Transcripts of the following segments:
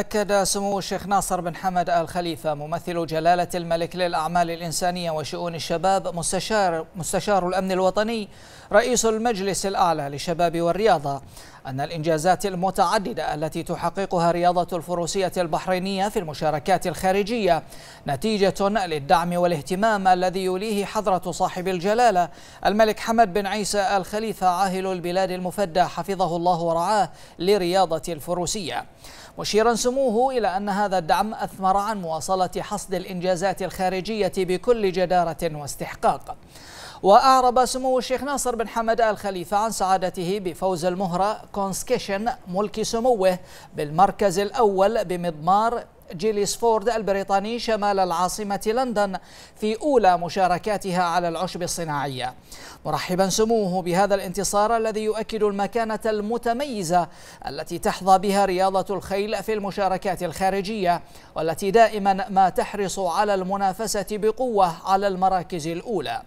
أكد سمو الشيخ ناصر بن حمد آل خليفة ممثل جلالة الملك للأعمال الإنسانية وشؤون الشباب مستشار, مستشار الأمن الوطني رئيس المجلس الأعلى للشباب والرياضة أن الإنجازات المتعددة التي تحققها رياضة الفروسية البحرينية في المشاركات الخارجية نتيجة للدعم والاهتمام الذي يوليه حضرة صاحب الجلالة الملك حمد بن عيسى آل خليفة عاهل البلاد المفدى حفظه الله ورعاه لرياضة الفروسية مشيرا سموه إلى أن هذا الدعم أثمر عن مواصلة حصد الإنجازات الخارجية بكل جدارة واستحقاق وأعرب سمو الشيخ ناصر بن حمد آل خليفة عن سعادته بفوز المهرة كونسكيشن ملك سموه بالمركز الأول بمضمار جيليس فورد البريطاني شمال العاصمة لندن في أولى مشاركاتها على العشب الصناعية مرحبا سموه بهذا الانتصار الذي يؤكد المكانة المتميزة التي تحظى بها رياضة الخيل في المشاركات الخارجية والتي دائما ما تحرص على المنافسة بقوة على المراكز الأولى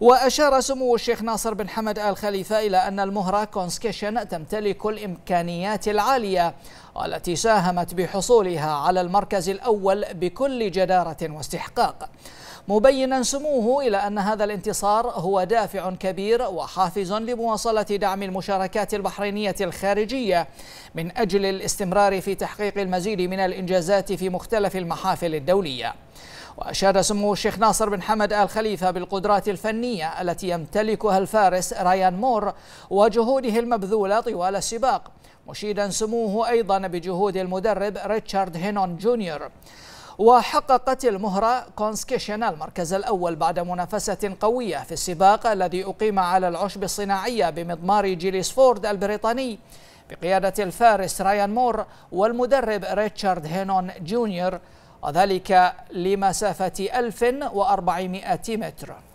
وأشار سمو الشيخ ناصر بن حمد آل خليفة إلى أن المهرة كونسكيشن تمتلك الإمكانيات العالية والتي ساهمت بحصولها على المركز الأول بكل جدارة واستحقاق مبينا سموه إلى أن هذا الانتصار هو دافع كبير وحافز لمواصلة دعم المشاركات البحرينية الخارجية من أجل الاستمرار في تحقيق المزيد من الإنجازات في مختلف المحافل الدولية وأشاد سمو الشيخ ناصر بن حمد آل خليفة بالقدرات الفنية التي يمتلكها الفارس رايان مور وجهوده المبذولة طوال السباق مشيدا سموه أيضا بجهود المدرب ريتشارد هينون جونيور وحققت المهرة كونسكيشن المركز الأول بعد منافسة قوية في السباق الذي أقيم على العشب الصناعية بمضمار جيليس فورد البريطاني بقيادة الفارس رايان مور والمدرب ريتشارد هينون جونيور وذلك لمسافة 1400 متر